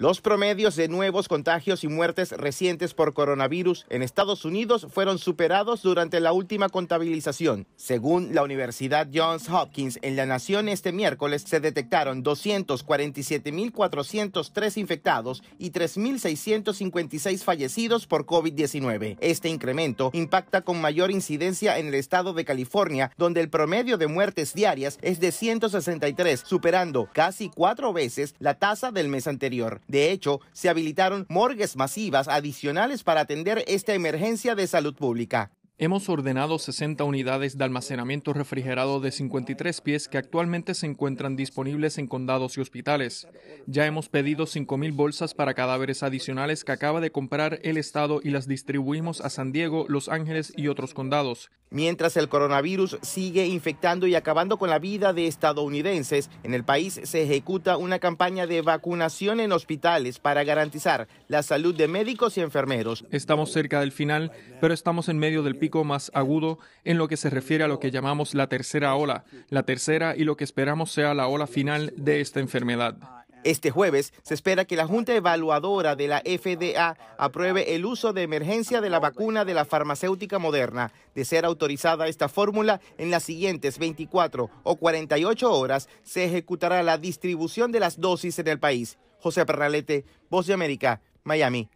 Los promedios de nuevos contagios y muertes recientes por coronavirus en Estados Unidos fueron superados durante la última contabilización. Según la Universidad Johns Hopkins, en la nación este miércoles se detectaron 247.403 infectados y 3.656 fallecidos por COVID-19. Este incremento impacta con mayor incidencia en el estado de California, donde el promedio de muertes diarias es de 163, superando casi cuatro veces la tasa del mes anterior. De hecho, se habilitaron morgues masivas adicionales para atender esta emergencia de salud pública. Hemos ordenado 60 unidades de almacenamiento refrigerado de 53 pies que actualmente se encuentran disponibles en condados y hospitales. Ya hemos pedido 5.000 bolsas para cadáveres adicionales que acaba de comprar el Estado y las distribuimos a San Diego, Los Ángeles y otros condados. Mientras el coronavirus sigue infectando y acabando con la vida de estadounidenses, en el país se ejecuta una campaña de vacunación en hospitales para garantizar la salud de médicos y enfermeros. Estamos cerca del final, pero estamos en medio del pico más agudo en lo que se refiere a lo que llamamos la tercera ola, la tercera y lo que esperamos sea la ola final de esta enfermedad. Este jueves se espera que la Junta Evaluadora de la FDA apruebe el uso de emergencia de la vacuna de la farmacéutica moderna. De ser autorizada esta fórmula, en las siguientes 24 o 48 horas se ejecutará la distribución de las dosis en el país. José Perralete, Voz de América, Miami.